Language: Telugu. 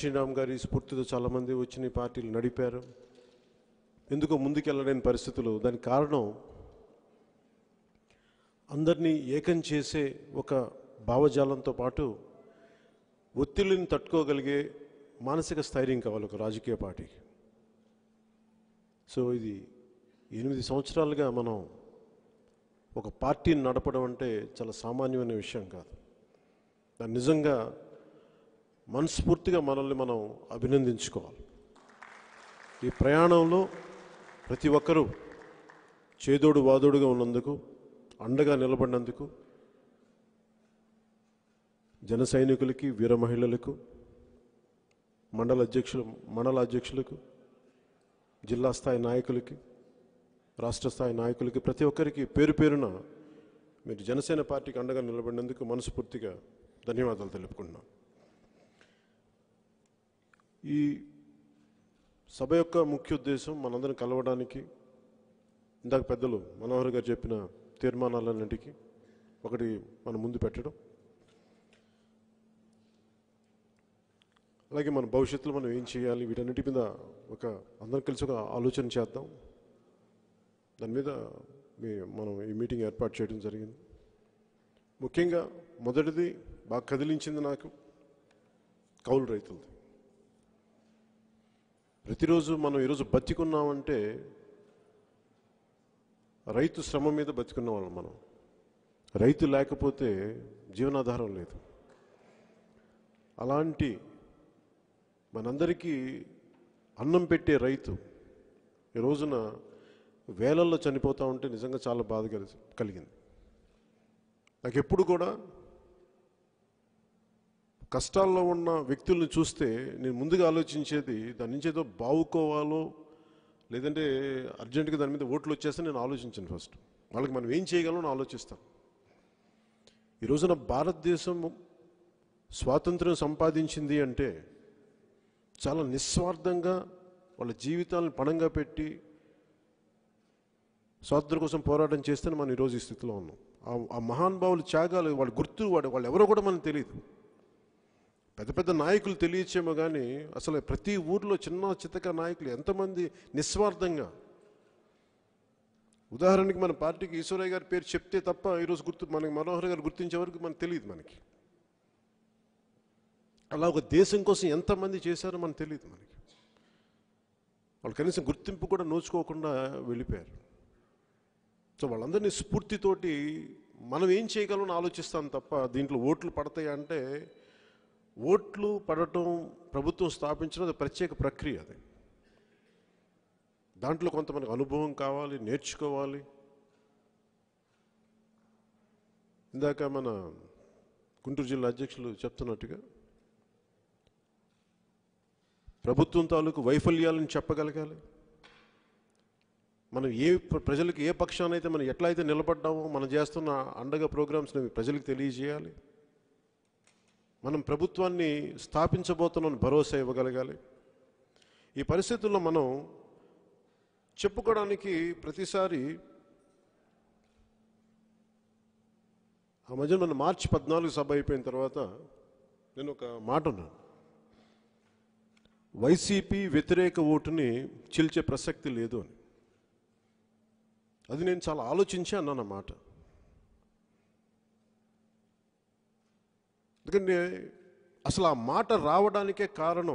శ్రీరామ్ గారి స్ఫూర్తితో చాలామంది వచ్చిన పార్టీలు నడిపారు ఎందుకో ముందుకెళ్ళలేని పరిస్థితులు దానికి కారణం అందరినీ ఏకం చేసే ఒక భావజాలంతో పాటు ఒత్తిడిని తట్టుకోగలిగే మానసిక స్థైర్యం కావాలి ఒక రాజకీయ పార్టీకి సో ఇది ఎనిమిది సంవత్సరాలుగా మనం ఒక పార్టీని నడపడం అంటే చాలా సామాన్యమైన విషయం కాదు దాన్ని నిజంగా మనస్ఫూర్తిగా మనల్ని మనం అభినందించుకోవాలి ఈ ప్రయాణంలో ప్రతి ఒక్కరూ చేదోడు వాదోడుగా ఉన్నందుకు అండగా నిలబడినందుకు జన సైనికులకి వీర మహిళలకు మండల అధ్యక్షులు మండల అధ్యక్షులకు జిల్లా స్థాయి నాయకులకి రాష్ట్ర స్థాయి నాయకులకి ప్రతి ఒక్కరికి పేరు పేరున మీరు జనసేన పార్టీకి అండగా నిలబడినందుకు మనస్ఫూర్తిగా ధన్యవాదాలు తెలుపుకుంటున్నాం ఈ సభ యొక్క ముఖ్య ఉద్దేశం మనందరం కలవడానికి ఇందాక పెద్దలు మనోహర్ గారు చెప్పిన తీర్మానాలన్నింటికి ఒకటి మన ముందు పెట్టడం అలాగే మన భవిష్యత్తులో మనం ఏం చేయాలి వీటన్నిటి మీద ఒక అందరం కలిసి ఒక ఆలోచన చేద్దాం దాని మీద మీ మనం ఈ మీటింగ్ ఏర్పాటు చేయడం జరిగింది ముఖ్యంగా మొదటిది బాగా కదిలించింది నాకు కౌలు రైతులది ప్రతిరోజు మనం ఈరోజు బతికున్నామంటే రైతు శ్రమ మీద బతికున్న వాళ్ళం మనం రైతు లేకపోతే జీవనాధారం లేదు అలాంటి మనందరికీ అన్నం పెట్టే రైతు ఈ రోజున వేలల్లో చనిపోతూ ఉంటే నిజంగా చాలా బాధ కలిగింది నాకు ఎప్పుడు కూడా కష్టాల్లో ఉన్న వ్యక్తుల్ని చూస్తే నేను ముందుగా ఆలోచించేది దాని నుంచి ఏదో బావుకోవాలో లేదంటే అర్జెంటుగా దాని మీద ఓట్లు వచ్చేస్తే నేను ఆలోచించాను ఫస్ట్ వాళ్ళకి మనం ఏం చేయగలం ఆలోచిస్తాను ఈరోజున భారతదేశం స్వాతంత్రం సంపాదించింది అంటే చాలా నిస్వార్థంగా వాళ్ళ జీవితాలను పణంగా పెట్టి స్వాతంత్రం కోసం పోరాటం చేస్తేనే మనం ఈరోజు ఈ స్థితిలో ఉన్నాం ఆ మహానుభావులు త్యాగాలు వాళ్ళ గుర్తు వాడు వాళ్ళు ఎవరో కూడా మనకు తెలియదు పెద్ద పెద్ద నాయకులు తెలియచేమో కానీ అసలు ప్రతి ఊర్లో చిన్న చితక నాయకులు ఎంతమంది నిస్వార్థంగా ఉదాహరణకి మన పార్టీకి ఈశ్వరయ్య గారి పేరు చెప్తే తప్ప ఈరోజు గుర్తు మనకి మనోహర్ గారు గుర్తించే వరకు మనకు తెలియదు మనకి అలా ఒక దేశం కోసం ఎంతమంది చేశారో మనకు తెలియదు మనకి వాళ్ళు కనీసం గుర్తింపు కూడా నోచుకోకుండా వెళ్ళిపోయారు సో వాళ్ళందరినీ స్ఫూర్తితోటి మనం ఏం చేయగలం ఆలోచిస్తాం తప్ప దీంట్లో ఓట్లు పడతాయి అంటే ఓట్లు పడటం ప్రభుత్వం స్థాపించడం అది ప్రత్యేక ప్రక్రియ అది దాంట్లో కొంత మనకు అనుభవం కావాలి నేర్చుకోవాలి ఇందాక మన గుంటూరు జిల్లా అధ్యక్షులు చెప్తున్నట్టుగా ప్రభుత్వం తాలూకు వైఫల్యాలను చెప్పగలగాలి మనం ఏ ప్రజలకు ఏ పక్షానైతే మనం ఎట్లా అయితే నిలబడ్డామో మనం చేస్తున్న అండగా ప్రోగ్రామ్స్ని ప్రజలకు తెలియజేయాలి మనం ప్రభుత్వాన్ని స్థాపించబోతున్నాం భరోసా ఇవ్వగలగాలి ఈ పరిస్థితుల్లో మనం చెప్పుకోవడానికి ప్రతిసారి ఆ మధ్య మన మార్చి పద్నాలుగు సభ అయిపోయిన తర్వాత నేను ఒక మాట ఉన్నాను వైసీపీ వ్యతిరేక ఓటుని చిల్చే ప్రసక్తి లేదు అని అది నేను చాలా ఆలోచించి అన్నాను మాట ఎందుకంటే అసలు ఆ మాట రావడానికే కారణం